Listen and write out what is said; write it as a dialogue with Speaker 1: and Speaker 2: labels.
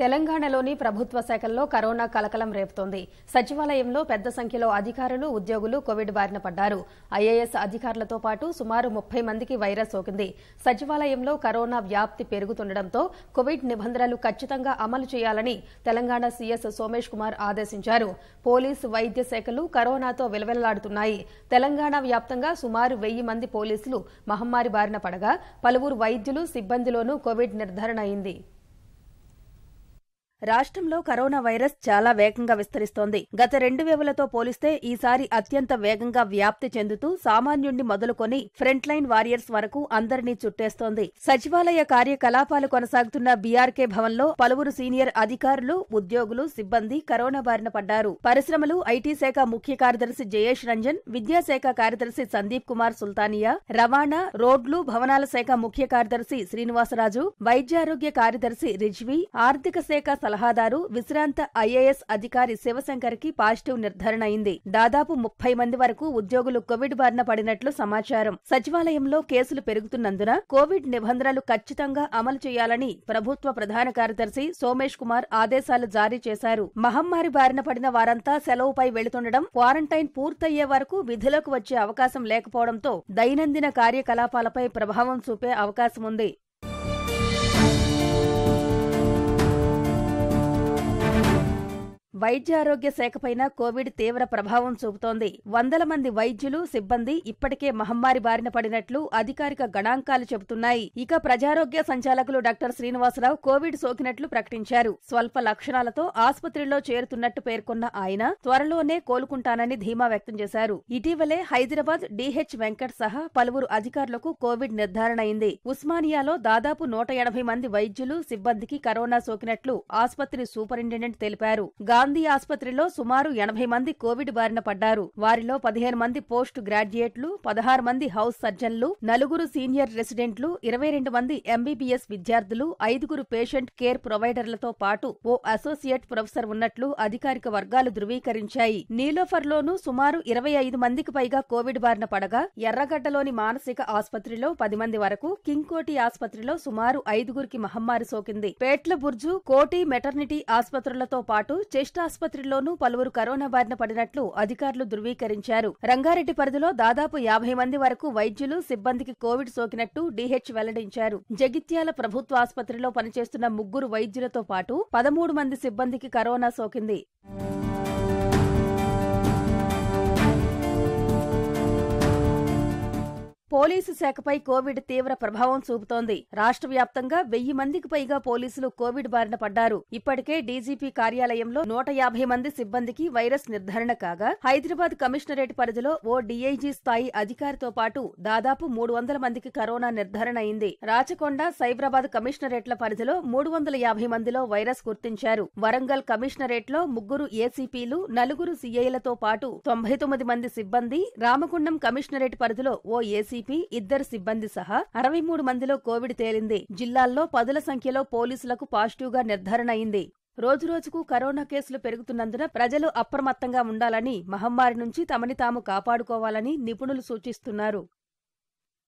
Speaker 1: తెలంగాణలోని ప్రభుత్వ శాఖల్లో కరోనా కలకలం రేపుతోంది సచివాలయంలో పెద్ద సంఖ్యలో అధికారులు ఉద్యోగులు కోవిడ్ బారిన పడ్డారు ఐఏఎస్ అధికారులతో పాటు సుమారు ముప్పై మందికి వైరస్ సోకింది సచివాలయంలో కరోనా వ్యాప్తి పెరుగుతుండటంతో కోవిడ్ నిబంధనలు ఖచ్చితంగా అమలు చేయాలని తెలంగాణ సీఎస్ సోమేష్ కుమార్ ఆదేశించారు పోలీసు వైద్య శాఖలు కరోనాతో విలవెల్లాడుతున్నాయి తెలంగాణ వ్యాప్తంగా సుమారు వెయ్యి మంది పోలీసులు మహమ్మారి బారిన పడగా పలువురు వైద్యులు సిబ్బందిలోనూ కోవిడ్ నిర్ధారణ అయింది రాష్ట్రంలో కరోనా వైరస్ చాలా వేగంగా విస్తరిస్తోంది గత రెండు వేవులతో పోలిస్తే ఈసారి అత్యంత వేగంగా వ్యాప్తి చెందుతూ సామాన్యుణ్ణి మొదలుకొని ఫ్రంట్ లైన్ వారియర్స్ వరకు అందరినీ చుట్టేస్తోంది సచివాలయ కార్యకలాపాలు కొనసాగుతున్న బీఆర్కే భవన్లో పలువురు సీనియర్ అధికారులు ఉద్యోగులు సిబ్బంది కరోనా బారిన పడ్డారు పరిశ్రమలు ఐటీ శాఖ ముఖ్య కార్యదర్శి జయేష్ రంజన్ విద్యాశాఖ కార్యదర్శి సందీప్ కుమార్ సుల్తానియా రవాణా రోడ్లు భవనాల శాఖ ముఖ్య కార్యదర్శి శ్రీనివాసరాజు వైద్యారోగ్య కార్యదర్శి రిజ్వీ ఆర్థిక శాఖ సలహాదారు విశ్రాంత ఐఏఎస్ అధికారి శివశంకర్కి పాజిటివ్ నిర్ధారణ అయింది దాదాపు ముప్పై మంది వరకు ఉద్యోగులు కోవిడ్ బారిన పడినట్లు సమాచారం సచివాలయంలో కేసులు పెరుగుతున్నందున కోవిడ్ నిబంధనలు ఖచ్చితంగా అమలు చేయాలని ప్రభుత్వ ప్రధాన కార్యదర్శి సోమేష్ కుమార్ ఆదేశాలు జారీ చేశారు మహమ్మారి బారిన పడిన వారంతా సెలవుపై వెళుతుండడం క్వారంటైన్ పూర్తయ్యే వరకు విధులకు వచ్చే అవకాశం లేకపోవడంతో దైనందిన కార్యకలాపాలపై ప్రభావం చూపే అవకాశం ఉంది వైద్యారోగ్య శాఖపైన కోవిడ్ తీవ్ర ప్రభావం చూపుతోంది వందల మంది వైద్యులు సిబ్బంది ఇప్పటికే మహమ్మారి బారిన పడినట్లు అధికారిక గణాంకాలు చెబుతున్నాయి ఇక ప్రజారోగ్య సంచాలకులు డాక్టర్ శ్రీనివాసరావు కోవిడ్ సోకినట్లు ప్రకటించారు స్వల్ప లక్షణాలతో ఆసుపత్రిలో చేరుతున్నట్టు పేర్కొన్న ఆయన త్వరలోనే కోలుకుంటానని ధీమా వ్యక్తం చేశారు ఇటీవలే హైదరాబాద్ డిహెచ్ వెంకట్ సహా పలువురు అధికారులకు కోవిడ్ నిర్ధారణ అయింది ఉస్మానియాలో దాదాపు నూట ఎనభై మంది వైద్యులు సిబ్బందికి కరోనా సోకినట్లు ఆసుపత్రి సూపరింటెండెంట్ తెలిపారు గాంధీ గాంధీ ఆసుపత్రిలో సుమారు ఎనభై మంది కోవిడ్ బారిన పడ్డారు వారిలో పదిహేను మంది పోస్ట్ గ్రాడ్యుయేట్లు పదహారు మంది హౌస్ సర్జన్లు నలుగురు సీనియర్ రెసిడెంట్లు ఇరవై రెండు మంది ఎంబీబీఎస్ విద్యార్థులు ఐదుగురు పేషెంట్ కేర్ ప్రొవైడర్లతో పాటు ఓ అసోసియేట్ ప్రొఫెసర్ ఉన్నట్లు అధికారిక వర్గాలు ధృవీకరించాయి నీలోఫర్లోనూ సుమారు ఇరవై ఐదు మందికి పైగా కోవిడ్ బారిన పడగా ఎర్రగడ్డలోని మానసిక ఆసుపత్రిలో పది మంది వరకు కింగ్కోటి ఆసుపత్రిలో సుమారు ఐదుగురికి మహమ్మారి సోకింది పేట్ల బుర్జు కోటి మెటర్నిటీ ఆసుపత్రులతో పాటు చెస్ట్ ఆసుపత్రిలోనూ పలువురు కరోనా బారిన పడినట్లు అధికారులు ధృవీకరించారు రంగారెడ్డి పరిధిలో దాదాపు యాభై మంది వరకు వైద్యులు సిబ్బందికి కోవిడ్ సోకినట్టు డిహెచ్ వెల్లడించారు జగిత్యాల ప్రభుత్వ ఆసుపత్రిలో పనిచేస్తున్న ముగ్గురు వైద్యులతో పాటు పదమూడు మంది సిబ్బందికి కరోనా సోకింది పోలీసు శాఖపై కోవిడ్ తీవ్ర ప్రభావం చూపుతోంది రాష్ట్ర వ్యాప్తంగా వెయ్యి మందికి పైగా పోలీసులు కోవిడ్ బారిన పడ్డారు ఇప్పటికే డీజీపీ కార్యాలయంలో నూట యాభై మంది సిబ్బందికి వైరస్ నిర్ధారణ కాగా హైదరాబాద్ కమిషనరేట్ పరిధిలో ఓ డీఐజీ స్థాయి అధికారితో పాటు దాదాపు మూడు వందల మందికి కరోనా నిర్ధారణ అయింది రాచకొండ సైబరాబాద్ కమిషనరేట్ల పరిధిలో మూడు వందల యాభై మందిలో వైరస్ గుర్తించారు వరంగల్ కమిషనరేట్లో ముగ్గురు ఏసీపీలు నలుగురు సీఐలతో పాటు తొంభై తొమ్మిది మంది సిబ్బంది రామగుండం కమిషనరేట్ పరిధిలో ఓ ఏసీ డీసీపీ ఇద్దరు సిబ్బంది సహా అరవై మూడు మందిలో కోవిడ్ తేలింది జిల్లాల్లో పదుల సంఖ్యలో పోలీసులకు పాజిటివ్ గా నిర్ధారణ అయింది రోజురోజుకు కరోనా కేసులు పెరుగుతున్నందున ప్రజలు అప్రమత్తంగా ఉండాలని మహమ్మారి నుంచి తమని తాము కాపాడుకోవాలని నిపుణులు సూచిస్తున్నారు